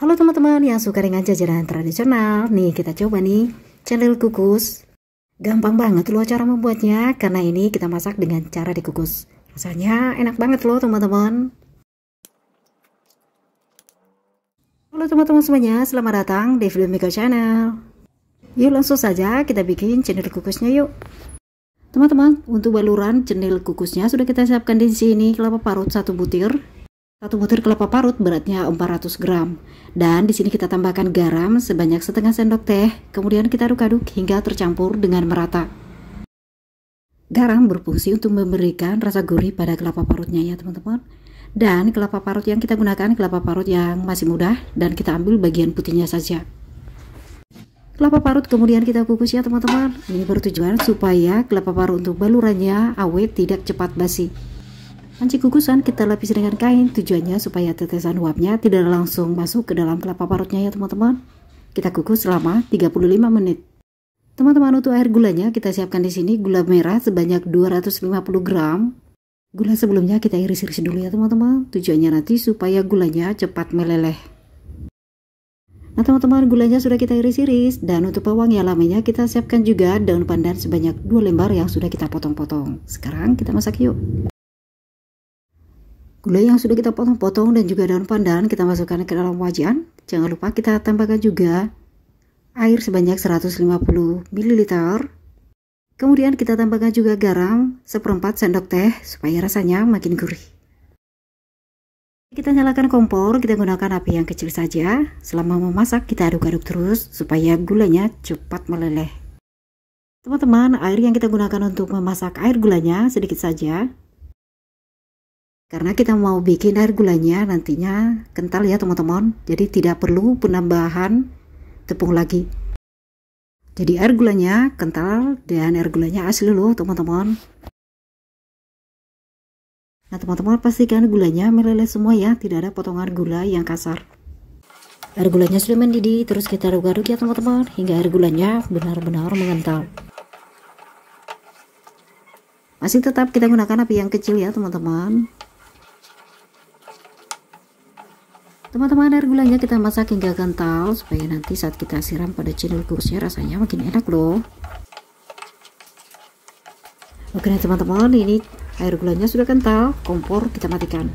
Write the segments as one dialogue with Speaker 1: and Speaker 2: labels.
Speaker 1: Halo teman-teman yang suka dengan jajanan tradisional, nih kita coba nih cendil kukus. Gampang banget loh cara membuatnya, karena ini kita masak dengan cara dikukus. Rasanya enak banget loh teman-teman. Halo teman-teman semuanya, selamat datang di video Miko Channel. Yuk langsung saja kita bikin cendil kukusnya yuk. Teman-teman, untuk baluran cendil kukusnya sudah kita siapkan di sini kelapa parut satu butir, satu butir kelapa parut beratnya 400 gram. Dan di sini kita tambahkan garam sebanyak setengah sendok teh, kemudian kita aduk-aduk hingga tercampur dengan merata. Garam berfungsi untuk memberikan rasa gurih pada kelapa parutnya ya teman-teman. Dan kelapa parut yang kita gunakan kelapa parut yang masih mudah dan kita ambil bagian putihnya saja. Kelapa parut kemudian kita kukus ya teman-teman. Ini bertujuan supaya kelapa parut untuk balurannya awet tidak cepat basi. Panci kukusan kita lapisi dengan kain, tujuannya supaya tetesan uapnya tidak langsung masuk ke dalam kelapa parutnya ya teman-teman. Kita kukus selama 35 menit. Teman-teman untuk air gulanya kita siapkan di sini gula merah sebanyak 250 gram. Gula sebelumnya kita iris-iris dulu ya teman-teman, tujuannya nanti supaya gulanya cepat meleleh. Nah teman-teman gulanya sudah kita iris-iris dan untuk pewangi alaminya kita siapkan juga daun pandan sebanyak 2 lembar yang sudah kita potong-potong. Sekarang kita masak yuk. Gula yang sudah kita potong-potong dan juga daun pandan kita masukkan ke dalam wajan. Jangan lupa kita tambahkan juga air sebanyak 150 ml. Kemudian kita tambahkan juga garam seperempat sendok teh supaya rasanya makin gurih. Kita nyalakan kompor, kita gunakan api yang kecil saja. Selama memasak kita aduk-aduk terus supaya gulanya cepat meleleh. Teman-teman, air yang kita gunakan untuk memasak air gulanya sedikit saja, karena kita mau bikin air gulanya nantinya kental ya teman-teman. Jadi tidak perlu penambahan tepung lagi. Jadi air gulanya kental dan air gulanya asli loh teman-teman. Nah teman-teman pastikan gulanya meleleh semua ya, tidak ada potongan gula yang kasar. Air gulanya sudah mendidih, terus kita aduk-aduk ya teman-teman, hingga air gulanya benar-benar mengental. Masih tetap kita gunakan api yang kecil ya teman-teman. teman-teman air gulanya kita masak hingga kental supaya nanti saat kita siram pada cendol kursi rasanya makin enak loh oke nah teman-teman ini air gulanya sudah kental kompor kita matikan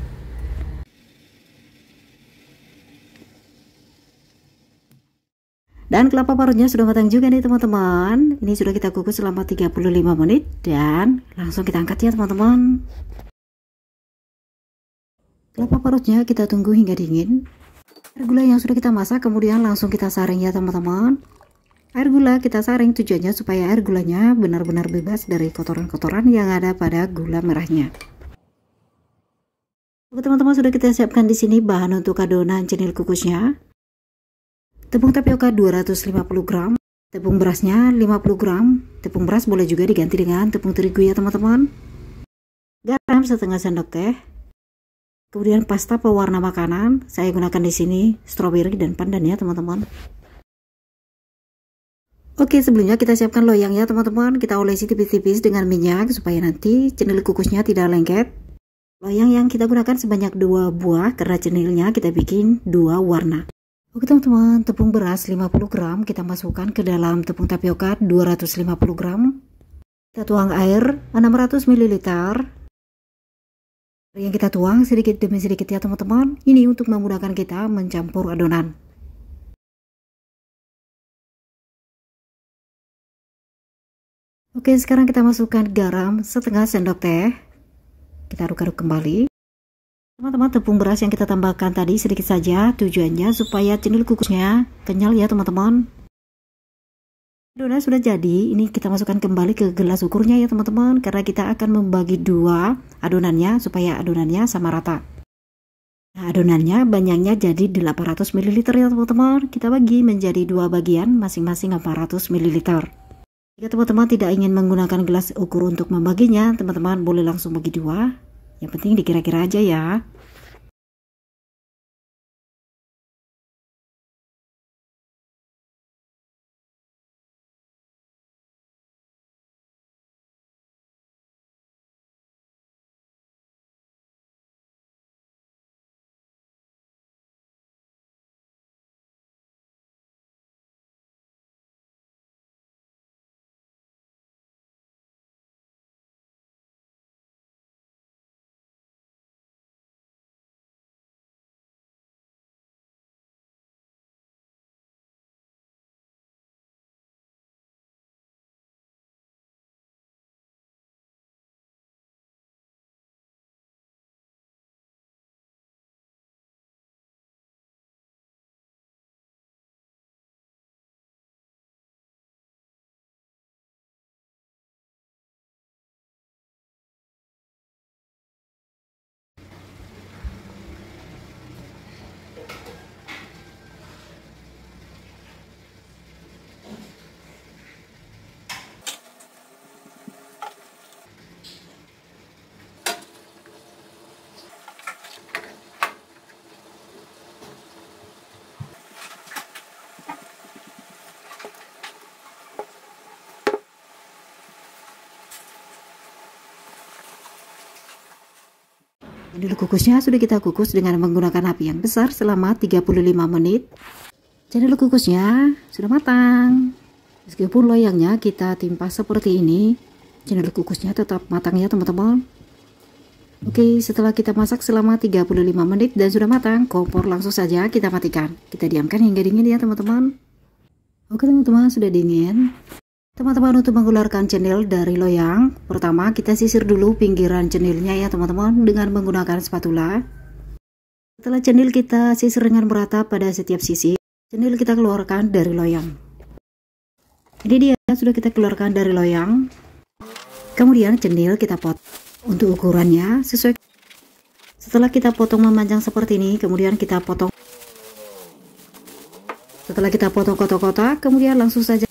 Speaker 1: Dan kelapa parutnya sudah matang juga nih teman-teman Ini sudah kita kukus selama 35 menit Dan langsung kita angkat ya teman-teman Kelapa parutnya kita tunggu hingga dingin. Air gula yang sudah kita masak kemudian langsung kita saring ya teman-teman. Air gula kita saring tujuannya supaya air gulanya benar-benar bebas dari kotoran-kotoran yang ada pada gula merahnya. Oke teman-teman sudah kita siapkan di sini bahan untuk adonan cenil kukusnya. Tepung tapioka 250 gram, tepung berasnya 50 gram, tepung beras boleh juga diganti dengan tepung terigu ya teman-teman. Garam setengah sendok teh, Kemudian pasta pewarna makanan, saya gunakan di sini strawberry dan pandan ya teman-teman. Oke, sebelumnya kita siapkan loyang ya teman-teman. Kita olesi tipis-tipis dengan minyak supaya nanti cenil kukusnya tidak lengket. Loyang yang kita gunakan sebanyak dua buah karena cendilnya kita bikin dua warna. Oke teman-teman, tepung beras 50 gram kita masukkan ke dalam tepung tapioka 250 gram. Kita tuang air 600 ml yang kita tuang sedikit demi sedikit ya teman-teman ini untuk memudahkan kita mencampur adonan oke sekarang kita masukkan garam setengah sendok teh kita aduk-aduk kembali teman-teman tepung beras yang kita tambahkan tadi sedikit saja tujuannya supaya cendol kukusnya kenyal ya teman-teman Donat sudah jadi, ini kita masukkan kembali ke gelas ukurnya ya teman-teman karena kita akan membagi dua adonannya supaya adonannya sama rata. Nah, adonannya banyaknya jadi 800 ml ya teman-teman. Kita bagi menjadi dua bagian masing-masing 400 ml. Jika teman-teman tidak ingin menggunakan gelas ukur untuk membaginya, teman-teman boleh langsung bagi dua. Yang penting dikira-kira aja ya. Ini kukusnya sudah kita kukus dengan menggunakan api yang besar selama 35 menit. Jadi kukusnya sudah matang. Meskipun loyangnya kita timpa seperti ini, jendela kukusnya tetap matang ya teman-teman. Oke, setelah kita masak selama 35 menit dan sudah matang, kompor langsung saja kita matikan. Kita diamkan hingga dingin ya teman-teman. Oke teman-teman, sudah dingin. Teman-teman untuk mengeluarkan cenil dari loyang, pertama kita sisir dulu pinggiran cenilnya ya teman-teman dengan menggunakan spatula. Setelah cenil kita sisir dengan merata pada setiap sisi, cenil kita keluarkan dari loyang. Ini dia sudah kita keluarkan dari loyang. Kemudian cenil kita pot untuk ukurannya sesuai. Setelah kita potong memanjang seperti ini, kemudian kita potong. Setelah kita potong kotak-kotak, kemudian langsung saja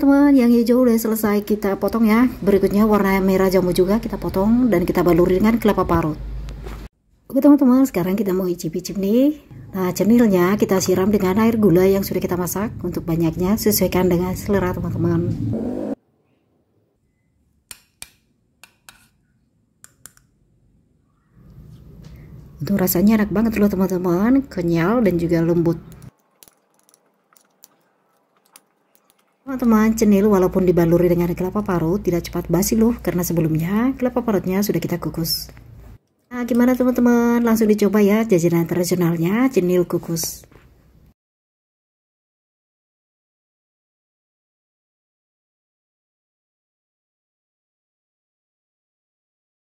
Speaker 1: teman-teman yang hijau udah selesai kita potong ya berikutnya warna merah jamu juga kita potong dan kita baluri dengan kelapa parut oke teman-teman sekarang kita mau icip-icip nih nah cenilnya kita siram dengan air gula yang sudah kita masak untuk banyaknya sesuaikan dengan selera teman-teman untuk rasanya enak banget loh teman-teman kenyal dan juga lembut teman-teman, cenil walaupun dibaluri dengan kelapa parut tidak cepat basi loh karena sebelumnya kelapa parutnya sudah kita kukus. Nah, gimana teman-teman? Langsung dicoba ya jajanan tradisionalnya cenil kukus.